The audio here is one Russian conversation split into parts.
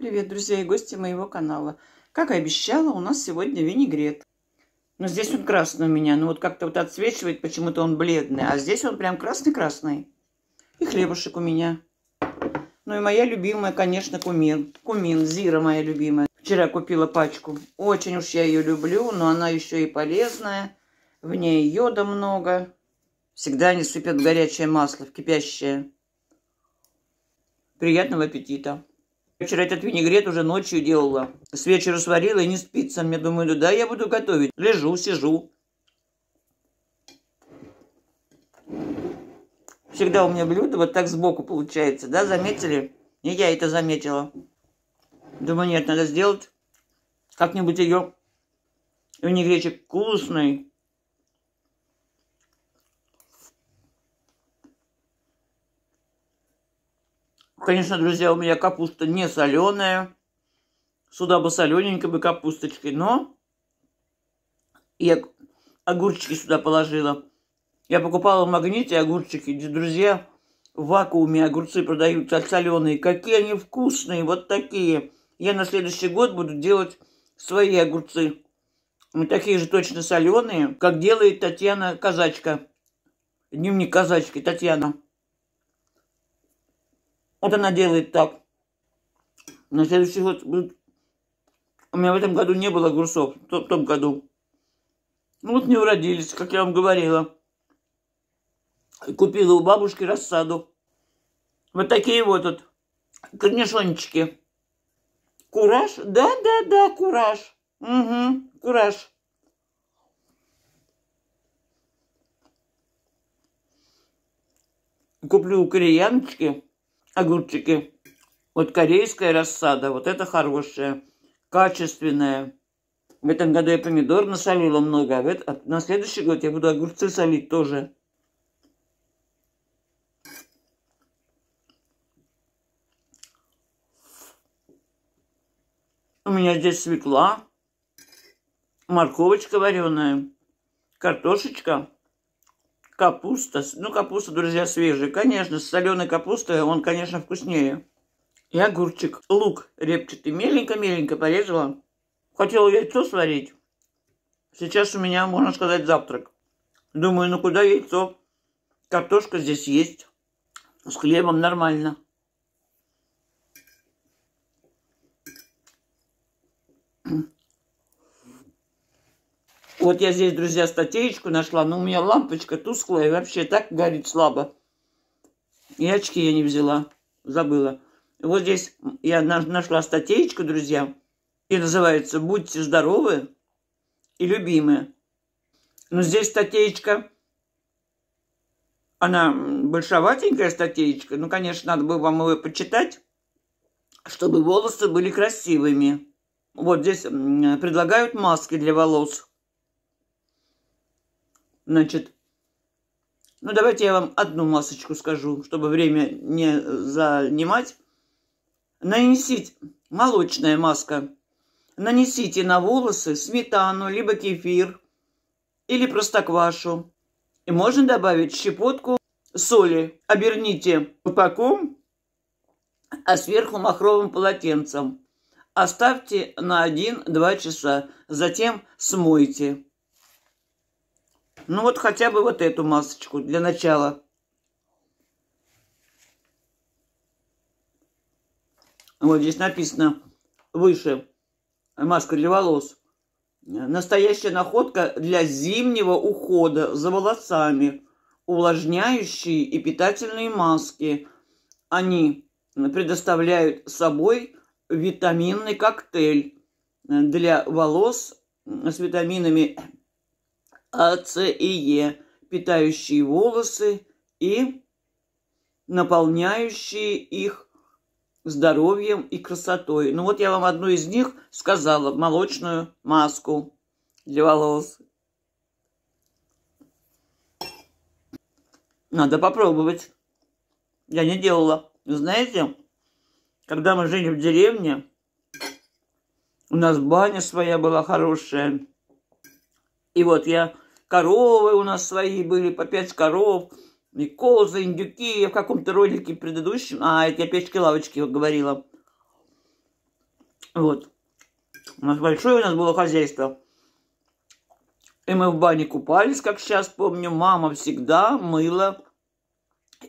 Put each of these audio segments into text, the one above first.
Привет, друзья и гости моего канала. Как и обещала, у нас сегодня винегрет. Но здесь он красный у меня. Ну вот как-то вот отсвечивает, почему-то он бледный. А здесь он прям красный-красный. И хлебушек у меня. Ну и моя любимая, конечно, кумин. Кумин, зира моя любимая. Вчера купила пачку. Очень уж я ее люблю, но она еще и полезная. В ней йода много. Всегда они сыпят горячее масло в кипящее. Приятного аппетита! Вчера этот винегрет уже ночью делала. С вечера сварила и не спится мне. Думаю, ну да, я буду готовить. Лежу, сижу. Всегда у меня блюдо вот так сбоку получается, да, заметили? И я это заметила. Думаю, нет, надо сделать как-нибудь ее винегретик вкусный. Конечно, друзья, у меня капуста не соленая. Сюда бы солененькой бы капусточкой, но я огурчики сюда положила. Я покупала в магните огурчики, где, друзья, в вакууме огурцы продаются соленые. Какие они вкусные, вот такие. Я на следующий год буду делать свои огурцы. Мы такие же точно соленые, как делает Татьяна Казачка. Дневник Казачки Татьяна. Вот она делает так. На следующий год будет... У меня в этом году не было грусов в том, в том году. Ну вот не уродились, как я вам говорила. Купила у бабушки рассаду. Вот такие вот тут корнишончики. Кураж? Да-да-да, кураж. Угу, кураж. Куплю кореяночки огурчики. Вот корейская рассада, вот это хорошая, качественная. В этом году я помидор насолила много, а, а, на следующий год я буду огурцы солить тоже. У меня здесь свекла, морковочка вареная, картошечка. Капуста, ну капуста, друзья, свежая. Конечно, с соленой капустой он, конечно, вкуснее. И огурчик. Лук репчатый. Меленько-меленько порезала. Хотела яйцо сварить. Сейчас у меня, можно сказать, завтрак. Думаю, ну куда яйцо? Картошка здесь есть. С хлебом нормально. Вот я здесь, друзья, статейку нашла, но у меня лампочка тусклая вообще так горит слабо. И очки я не взяла, забыла. Вот здесь я нашла статейку, друзья, и называется «Будьте здоровы и любимые. Но здесь статейка, она большоватенькая статейка, ну, конечно, надо бы вам ее почитать, чтобы волосы были красивыми. Вот здесь предлагают маски для волос – Значит, ну давайте я вам одну масочку скажу, чтобы время не занимать. Нанесите молочная маска. Нанесите на волосы сметану, либо кефир, или простоквашу. И можно добавить щепотку соли. Оберните пупаком, а сверху махровым полотенцем. Оставьте на 1-2 часа, затем смойте. Ну вот хотя бы вот эту масочку для начала. Вот здесь написано выше. Маска для волос. Настоящая находка для зимнего ухода за волосами. Увлажняющие и питательные маски. Они предоставляют собой витаминный коктейль для волос с витаминами а, С и Е, питающие волосы и наполняющие их здоровьем и красотой. Ну вот я вам одну из них сказала, молочную маску для волос. Надо попробовать. Я не делала. Знаете, когда мы жили в деревне, у нас баня своя была хорошая. И вот я, коровы у нас свои были, по пять коров, и козы, индюки. Я в каком-то ролике предыдущем, а, это я печки-лавочки говорила. Вот. У нас большое у нас было хозяйство. И мы в бане купались, как сейчас помню. Мама всегда мыла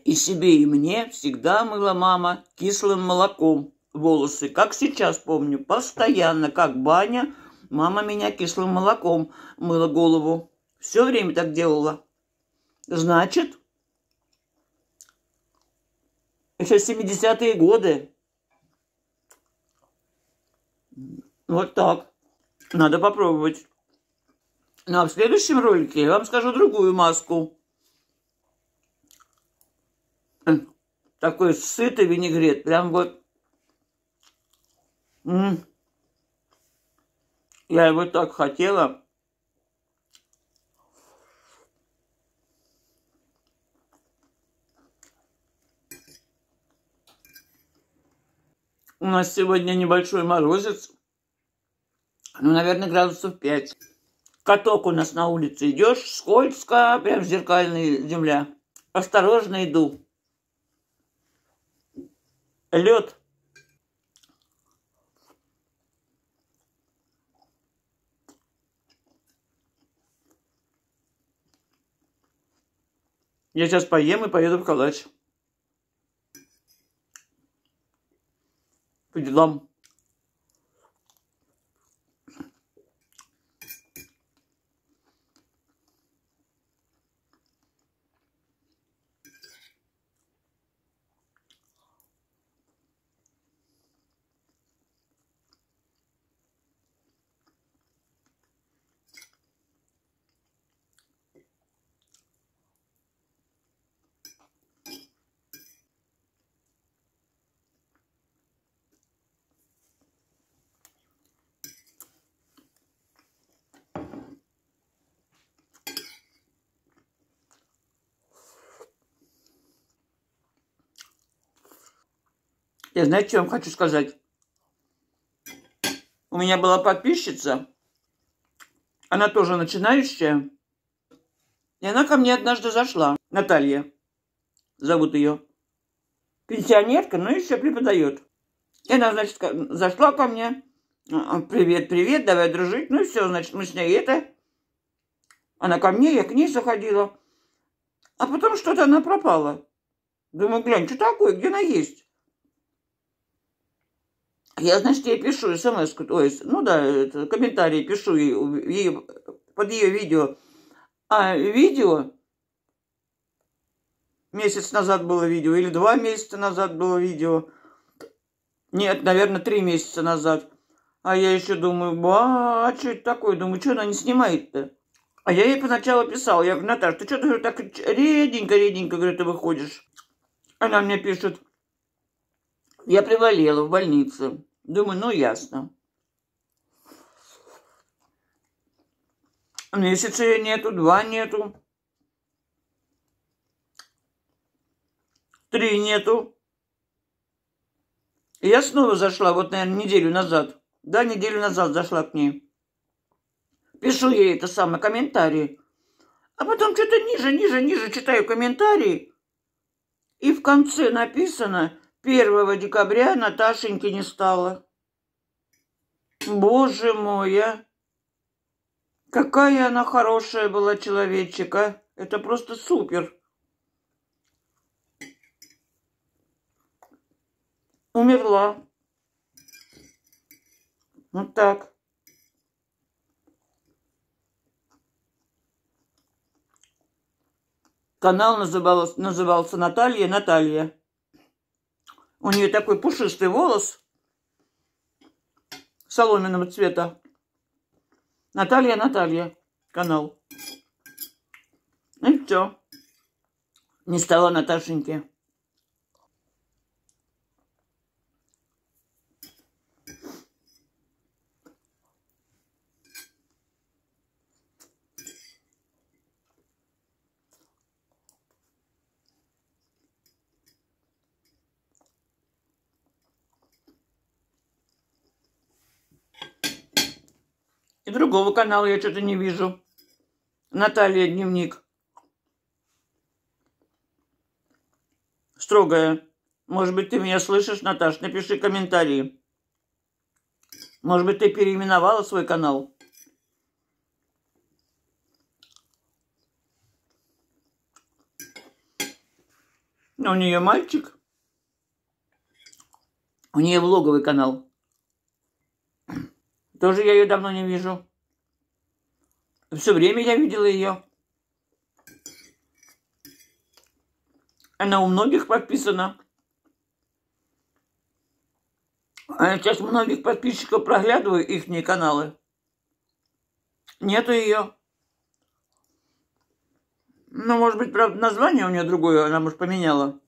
и себе, и мне всегда мыла мама кислым молоком волосы. Как сейчас помню, постоянно, как баня, Мама меня кислым молоком мыла голову. Все время так делала. Значит, еще 70-е годы. Вот так. Надо попробовать. Ну а в следующем ролике я вам скажу другую маску. Такой сытый винегрет. Прям вот... М -м. Я его так хотела. У нас сегодня небольшой морозец. Ну, наверное, градусов 5. Каток у нас на улице идешь, скользко, прям зеркальная земля. Осторожно иду. Лед Я сейчас поем и поеду в Калач. По делам. Я знаете, что вам хочу сказать? У меня была подписчица, она тоже начинающая, и она ко мне однажды зашла, Наталья, зовут ее, пенсионерка, но еще преподает. И она, значит, зашла ко мне, «А, привет, привет, давай дружить, ну и все, значит, мы с ней это, она ко мне, я к ней заходила, а потом что-то она пропала. Думаю, глянь, что такое, где она есть? Я, значит, ей пишу смс, то есть, ну да, это, комментарии пишу ей, ей, под ее видео. А видео, месяц назад было видео, или два месяца назад было видео. Нет, наверное, три месяца назад. А я еще думаю, ба, а что это такое? Думаю, что она не снимает-то? А я ей поначалу писал, я говорю, Наташа, ты что-то так реденько-реденько, говорю, ты выходишь. Она мне пишет, я привалила в больнице. Думаю, ну ясно. Месяца нету, два нету. Три нету. я снова зашла, вот, наверное, неделю назад. Да, неделю назад зашла к ней. Пишу ей это самое, комментарии. А потом что-то ниже, ниже, ниже читаю комментарии. И в конце написано, Первого декабря Наташеньки не стало. Боже мой, а! Какая она хорошая была человечек, а! Это просто супер! Умерла. Вот так. Канал назывался, назывался Наталья Наталья. У нее такой пушистый волос соломенного цвета. Наталья, Наталья, канал. Ну и все. Не стало Наташеньке. другого канала я что-то не вижу. Наталья Дневник. Строгая. Может быть, ты меня слышишь, Наташ? Напиши комментарии. Может быть, ты переименовала свой канал? А у нее мальчик. У нее влоговый канал. Тоже я ее давно не вижу. Все время я видела ее. Она у многих подписана. А я сейчас многих подписчиков проглядываю их каналы. Нету ее. Ну, может быть, правда, название у нее другое, она, может, поменяла.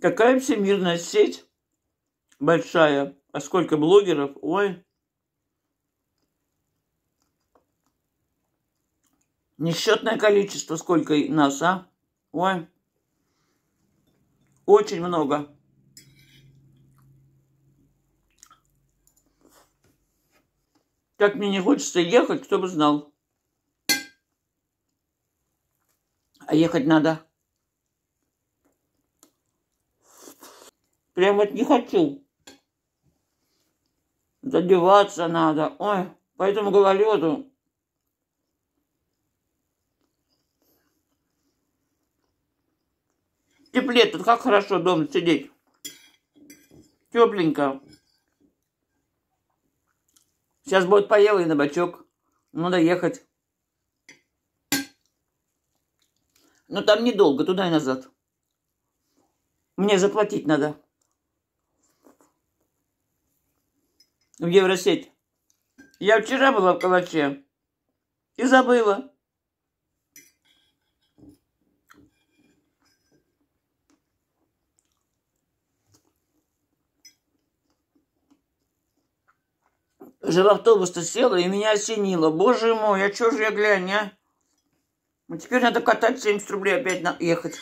Какая всемирная сеть большая, а сколько блогеров, ой. Несчетное количество, сколько нас, а? Ой. Очень много. Как мне не хочется ехать, кто бы знал. А ехать надо Прям вот не хочу. Задеваться надо. Ой, по этому гололеду. Теплее тут как хорошо дома сидеть. Тепленько. Сейчас будет поел и на бочок, Надо ехать. Но там недолго, туда и назад. Мне заплатить надо. в Евросеть. Я вчера была в Калаче и забыла. Жила в автобус-то села, и меня осенило. Боже мой, я а чё же я глянь, а? А теперь надо катать 70 рублей опять на... ехать.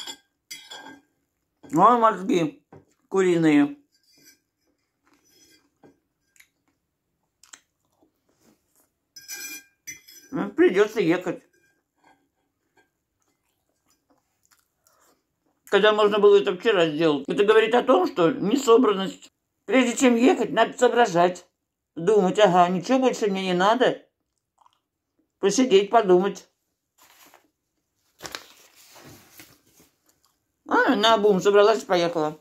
Ой, мозги куриные. придется ехать. Когда можно было это вчера сделать. Это говорит о том, что несобранность. Прежде чем ехать, надо соображать. Думать, ага, ничего больше мне не надо. Посидеть, подумать. А, на бум собралась и поехала.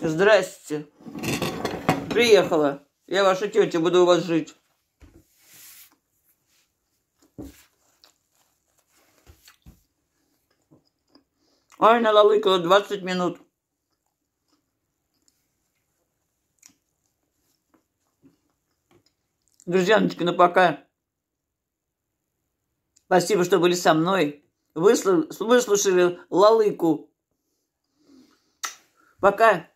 Здрасте. Приехала. Я ваша тетя, буду у вас жить. Ой, на налалыкала 20 минут. Друзьяночки, ну пока. Спасибо, что были со мной. Выслушали лалыку. Пока.